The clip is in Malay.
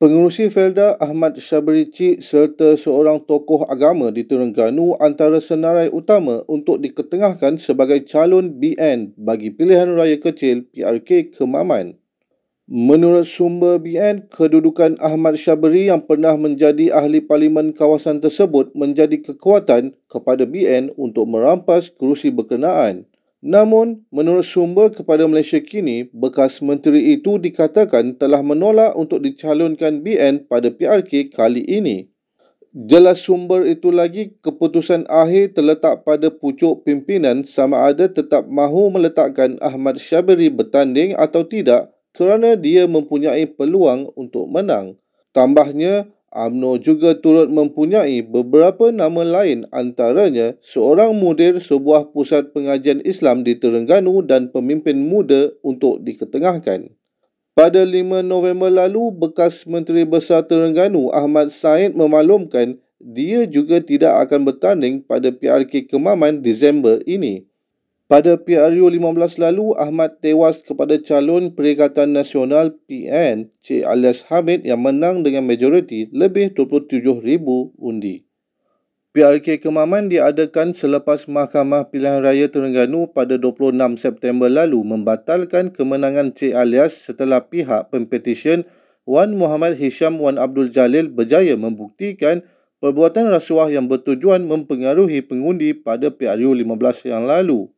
Pengurusi Felda Ahmad Cik serta seorang tokoh agama di Terengganu antara senarai utama untuk diketengahkan sebagai calon BN bagi pilihan raya kecil PRK Kemaman. Menurut sumber BN, kedudukan Ahmad Syabri yang pernah menjadi ahli parlimen kawasan tersebut menjadi kekuatan kepada BN untuk merampas kerusi berkenaan. Namun, menurut sumber kepada Malaysia kini, bekas menteri itu dikatakan telah menolak untuk dicalonkan BN pada PRK kali ini. Jelas sumber itu lagi, keputusan akhir terletak pada pucuk pimpinan sama ada tetap mahu meletakkan Ahmad Syabri bertanding atau tidak kerana dia mempunyai peluang untuk menang. Tambahnya, UMNO juga turut mempunyai beberapa nama lain antaranya seorang mudir sebuah pusat pengajian Islam di Terengganu dan pemimpin muda untuk diketengahkan. Pada 5 November lalu, bekas Menteri Besar Terengganu Ahmad Said memaklumkan dia juga tidak akan bertanding pada PRK Kemaman Disember ini. Pada PRU 15 lalu, Ahmad tewas kepada calon Perikatan Nasional PN Cik Alias Hamid yang menang dengan majoriti lebih 27,000 undi. PRK Kemaman diadakan selepas Mahkamah Pilihan Raya Terengganu pada 26 September lalu membatalkan kemenangan Cik Alias setelah pihak pempetisyen Wan Muhammad Hisham Wan Abdul Jalil berjaya membuktikan perbuatan rasuah yang bertujuan mempengaruhi pengundi pada PRU 15 yang lalu.